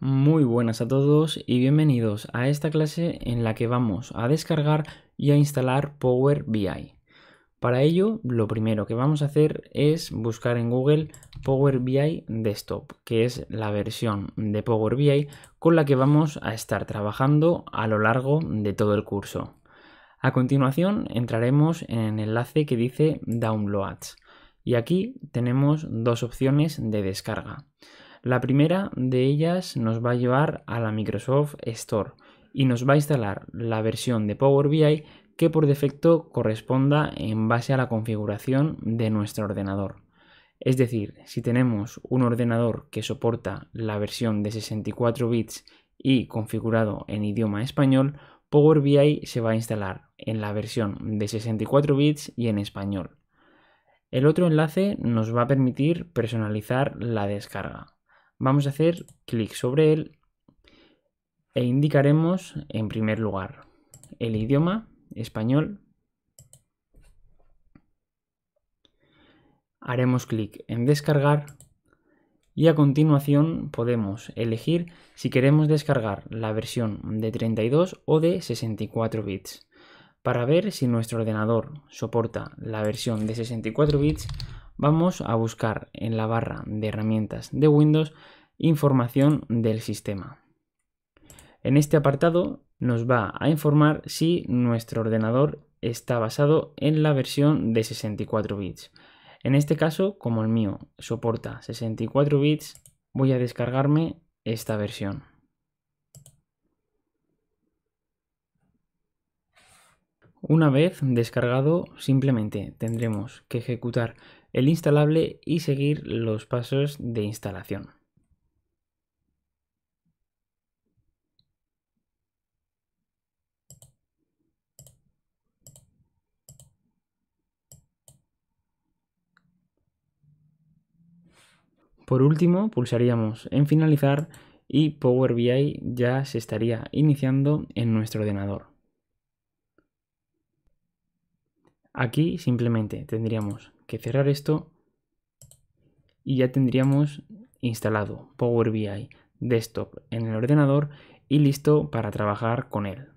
Muy buenas a todos y bienvenidos a esta clase en la que vamos a descargar y a instalar Power BI. Para ello, lo primero que vamos a hacer es buscar en Google Power BI Desktop, que es la versión de Power BI con la que vamos a estar trabajando a lo largo de todo el curso. A continuación entraremos en el enlace que dice Downloads y aquí tenemos dos opciones de descarga. La primera de ellas nos va a llevar a la Microsoft Store y nos va a instalar la versión de Power BI que por defecto corresponda en base a la configuración de nuestro ordenador. Es decir, si tenemos un ordenador que soporta la versión de 64 bits y configurado en idioma español, Power BI se va a instalar en la versión de 64 bits y en español. El otro enlace nos va a permitir personalizar la descarga. Vamos a hacer clic sobre él e indicaremos en primer lugar el idioma español. Haremos clic en descargar y a continuación podemos elegir si queremos descargar la versión de 32 o de 64 bits. Para ver si nuestro ordenador soporta la versión de 64 bits vamos a buscar en la barra de herramientas de Windows información del sistema. En este apartado nos va a informar si nuestro ordenador está basado en la versión de 64 bits. En este caso, como el mío soporta 64 bits, voy a descargarme esta versión. Una vez descargado, simplemente tendremos que ejecutar el instalable y seguir los pasos de instalación. Por último, pulsaríamos en finalizar y Power BI ya se estaría iniciando en nuestro ordenador. Aquí simplemente tendríamos que cerrar esto y ya tendríamos instalado Power BI Desktop en el ordenador y listo para trabajar con él.